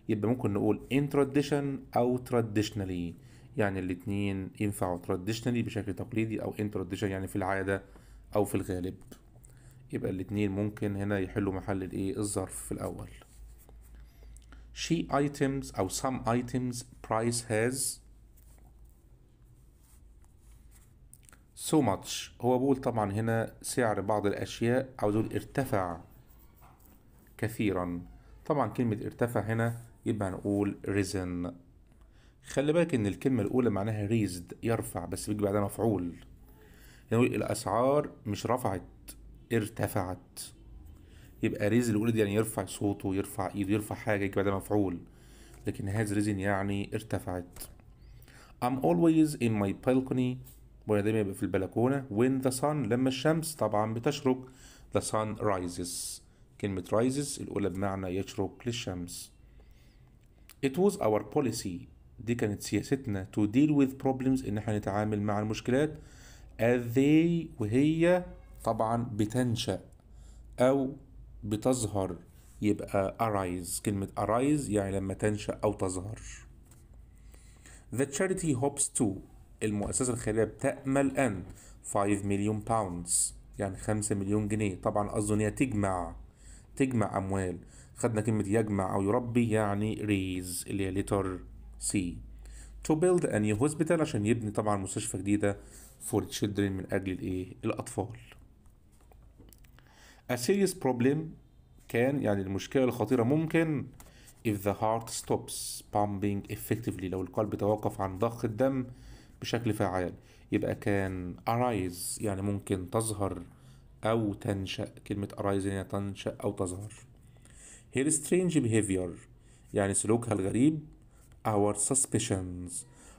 يبقى ممكن نقول in tradition أو traditionally يعني الاتنين ينفعوا traditionally بشكل تقليدي أو in tradition يعني في العادة أو في الغالب يبقى الاتنين ممكن هنا يحلوا محل الايه الظرف في الأول she items أو some items price has سو so ماتش هو بيقول طبعا هنا سعر بعض الأشياء عاوز يقول ارتفع كثيرا طبعا كلمة ارتفع هنا يبقى هنقول ريزن خلي بالك إن الكلمة الأولى معناها ريزد يرفع بس بيجي بعدها مفعول يعني الأسعار مش رفعت ارتفعت يبقى ريز الأولى دي يعني يرفع صوته يرفع إيده يرفع حاجة يجي بعدها مفعول لكن هاز ريزن يعني ارتفعت I'm always in my balcony بقولنا دايما يبقى في البلكونة when the sun لما الشمس طبعا بتشرق the sun rises كلمة rises الأولى بمعنى يشرق للشمس it was our policy دي كانت سياستنا to deal with problems إن احنا نتعامل مع المشكلات as they وهي طبعا بتنشأ أو بتظهر يبقى arise كلمة arise يعني لما تنشأ أو تظهر The charity hopes to المؤسسة الخيرية بتأمل أن 5 مليون باوندز يعني 5 مليون جنيه طبعا قصده إن هي تجمع تجمع أموال خدنا كلمة يجمع أو يربي يعني ريز اللي هي ليتر سي to build a new hospital عشان يبني طبعا مستشفى جديدة for children من أجل الإيه الأطفال a serious problem كان يعني المشكلة الخطيرة ممكن if the heart stops pumping effectively لو القلب توقف عن ضخ الدم بشكل فعال يبقى كان arise يعني ممكن تظهر أو تنشأ كلمة arise يعني تنشأ أو تظهر هير strange behavior يعني سلوكها الغريب our suspicions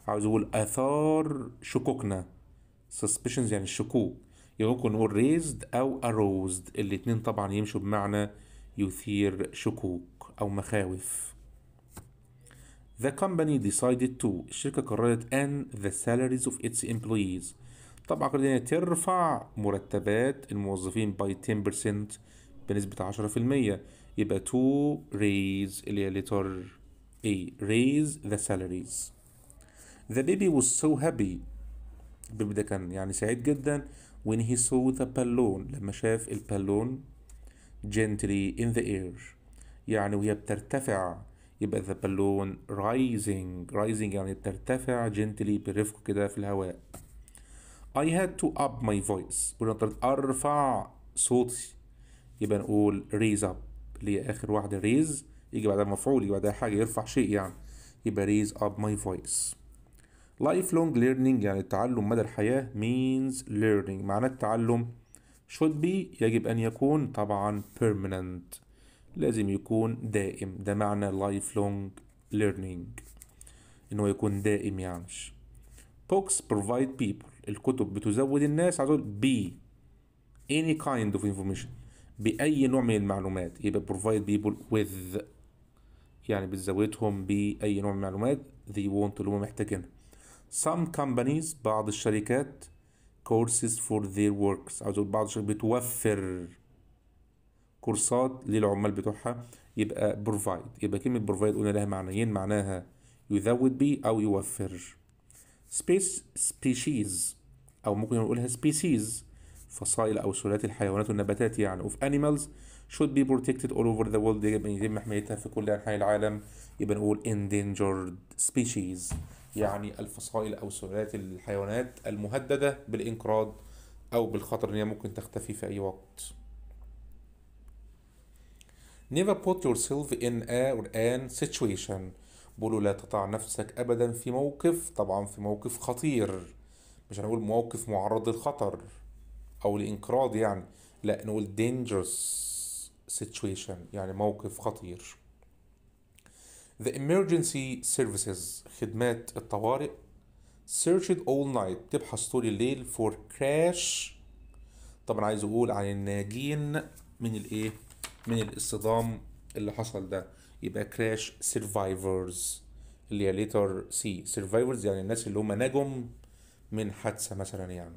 عاوز أقول آثار شكوكنا suspicions يعني الشكوك يبقى يعني ممكن نقول raised أو aroused الاتنين طبعا يمشوا بمعنى يثير شكوك أو مخاوف The company decided to الشركة قررت أن the salaries of its employees طبعا قررت ترفع مرتبات الموظفين by 10% بنسبة 10% يبقى to raise اللي هي letter A raise the salaries The baby was so happy البيبي ده كان يعني سعيد جدا when he saw the balloon لما شاف البالون gently in the air يعني وهي بترتفع يبقى ذا بالون رايزنج رايزنج يعني بترتفع جنتلي برفق كده في الهواء I had to up my voice بنقدر أرفع صوتي يبقى نقول raise up اللي هي آخر واحدة raise يجي بعدها مفعول يجي بعدها حاجة يرفع شيء يعني يبقى raise up my voice lifelong learning يعني التعلم مدى الحياة means learning معناه التعلم should be يجب أن يكون طبعا permanent لازم يكون دائم ده معنى لايف لونج ليرنينج إن هو يكون دائم يعني بوكس بروفايد بيبل الكتب بتزود الناس على بي اني كايند اوف انفورميشن بأي نوع من المعلومات يبقى بروفايد بيبل وذ يعني بتزودهم بأي نوع من المعلومات ذي وونت اللي هم محتاجينها سام كومبانيز بعض الشركات كورسز فور ذير وركس عاوز بعض الشركات بتوفر كورسات للعمال بتوعها يبقى بروفايد يبقى كلمة بروفايد قلنا لها معنيين معناها يزود بي أو يوفر سبيس سبيشيز أو ممكن نقولها سبيسيز فصائل أو سلالات الحيوانات والنباتات يعني اوف انيمالز should be protected all over the world ان يتم حمايتها في كل أنحاء العالم يبقى نقول endangered species يعني الفصائل أو سلالات الحيوانات المهددة بالإنقراض أو بالخطر إن هي ممكن تختفي في أي وقت Never put yourself in a or an situation بقولوا لا تضع نفسك أبدا في موقف طبعا في موقف خطير مش هنقول موقف معرض للخطر أو لإنقراض يعني لا نقول dangerous situation يعني موقف خطير The emergency services خدمات الطوارئ searched all night تبحث طول الليل for crash طبعا عايز اقول عن الناجين من الايه من الاصطدام اللي حصل ده يبقى كراش سيرفايفرز اللي هي ليتر سي سيرفايفرز يعني الناس اللي هم نجم من حادثة مثلا يعني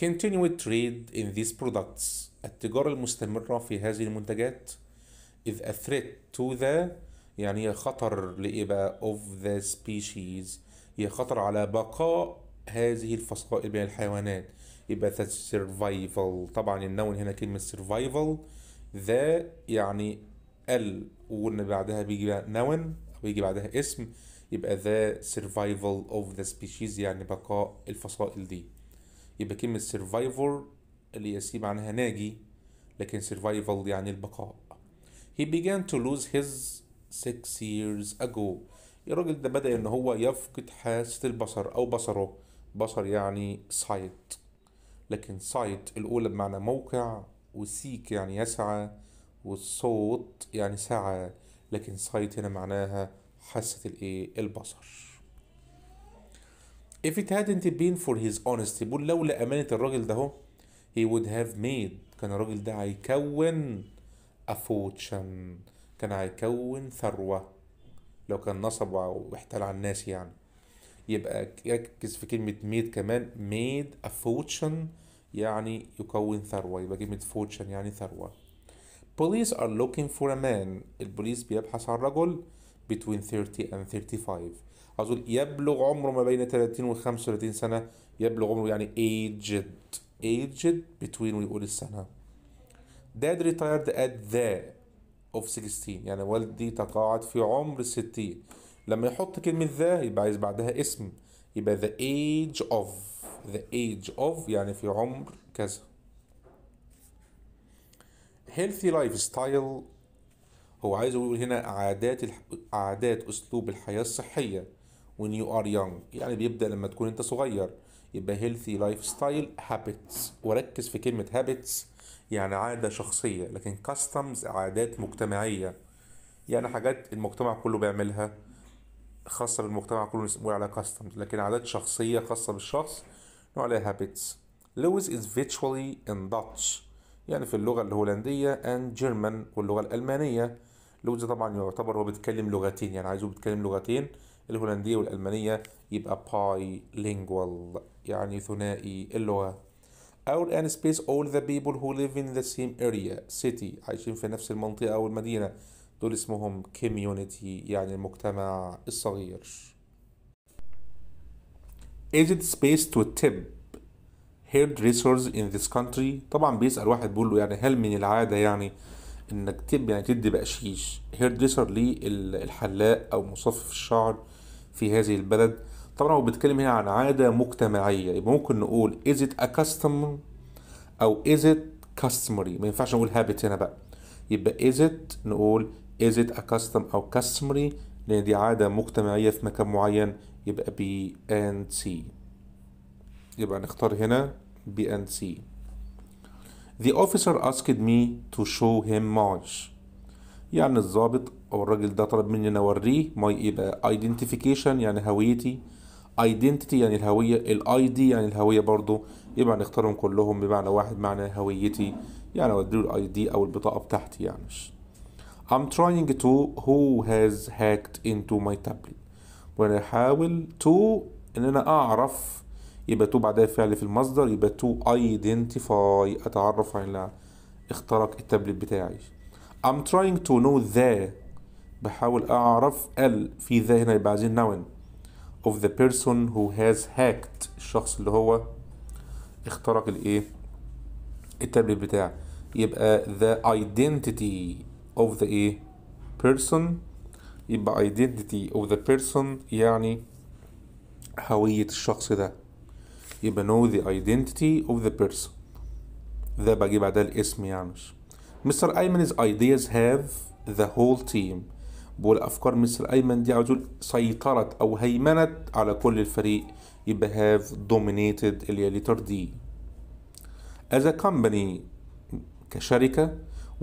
continue trade in these products التجارة المستمرة في هذه المنتجات is a threat to the يعني هي خطر لإيه بقى of the species هي خطر على بقاء هذه الفصائل من الحيوانات يبقى the survival طبعا النون هنا كلمة survival ذا يعني ال وان بعدها بيجي بقى نون ويجي بعدها اسم يبقى ذا سيرفايفل اوف ذا سبيشيز يعني بقاء الفصائل دي يبقى كلمة سيرفايفور اللي يسيب عنها ناجي لكن سيرفايفل يعني البقاء he began to lose his six years ago الراجل ده بدأ إن هو يفقد حاسة البصر أو بصره بصر يعني سايت لكن سايت الأولى بمعنى موقع وسيك يعني يسعى والصوت يعني سعى لكن سايت هنا معناها حاسة الايه البصر If it hadn't been for his honesty بقول لولا أمانة الراجل ده he would have made كان الراجل ده هيكون a fortune كان هيكون ثروة لو كان نصب واحتل على الناس يعني يبقى ركز في كلمة made كمان made a fortune يعني يكون ثروة يبقى كلمة فورتشن يعني ثروة Police are looking for a man البوليس بيبحث عن رجل between 30 and 35 أظن يبلغ عمره ما بين 30 و 35 سنة يبلغ عمره يعني aged aged between ويقول السنة dad retired at the of 16 يعني والدي تقاعد في عمر 60 لما يحط كلمة ذا يبقى عايز بعدها اسم يبقى the age of the age of يعني في عمر كذا healthy lifestyle هو عايز يقول هنا عادات الح... عادات اسلوب الحياه الصحيه when you are young يعني بيبدا لما تكون انت صغير يبقى healthy lifestyle habits وركز في كلمه habits يعني عاده شخصيه لكن customs عادات مجتمعيه يعني حاجات المجتمع كله بيعملها خاصه بالمجتمع كله بنقول عليها customs لكن عادات شخصيه خاصه بالشخص نوع habits لويز is virtually in Dutch يعني في اللغة الهولندية and German واللغة الألمانية لويز طبعا يعتبر هو بيتكلم لغتين يعني عايزه بيتكلم لغتين الهولندية والألمانية يبقى باي لينجوال يعني ثنائي اللغة Out and space all the people who live in the same area city عايشين في نفس المنطقة أو المدينة دول اسمهم community يعني المجتمع الصغير is it space to tip health resource in this country طبعا بيسأل واحد بيقول له يعني هل من العادة يعني انك تب يعني تدي بقشيش هير دريسر للحلاق او مصفف الشعر في هذه البلد طبعا هو بيتكلم هنا عن عادة مجتمعية يبقى ممكن نقول is it a custom او is it customary ما ينفعش نقول habit هنا بقى يبقى is it نقول is it a custom او customary لان دي عادة مجتمعية في مكان معين يبقى بي ان سي يبقى نختار هنا بي ان سي The officer asked me to show him Marge يعني الضابط أو الراجل ده طلب مني إن أوريه ماي يبقى identification يعني هويتي identity يعني الهوية الاي دي يعني الهوية برضو يبقى نختارهم كلهم بمعنى واحد معنى هويتي يعني أوديه الاي دي أو البطاقة بتاعتي يعني I'm trying to who has hacked into my tablet وانا احاول تو ان انا اعرف يبقى تو بعدها فعل في المصدر يبقى تو ايدنتيفاي اتعرف على اخترق التابلت بتاعي I'm trying to know the بحاول اعرف ال في ذا هنا يبقى عايزين نون of the person who has hacked الشخص اللي هو اخترق الايه التابلت بتاعه يبقى the identity of the ايه person يبقى identity of the person يعني هوية الشخص ده يبقى know the identity of the person ده بجي بعدها الاسم يعني مستر ايمن's ideas have the whole team بقول افكار مستر ايمن دي عاوز سيطرت او هيمنت على كل الفريق يبقى have dominated اللي هي لتر دي as a company كشركة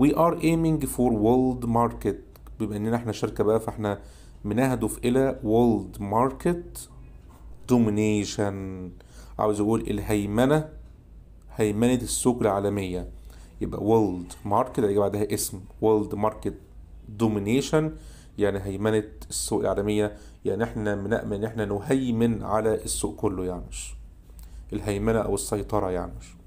we are aiming for world market بما اننا احنا شركه بقى فاحنا بنهدف الى وولد ماركت دومينيشن عاوز اقول الهيمنه هيمنه السوق العالميه يبقى وولد ماركت اللي بعدها اسم وولد ماركت دومينيشن يعني هيمنه السوق العالميه يعني احنا بنامن ان احنا نهيمن على السوق كله يعني الهيمنه او السيطره يعني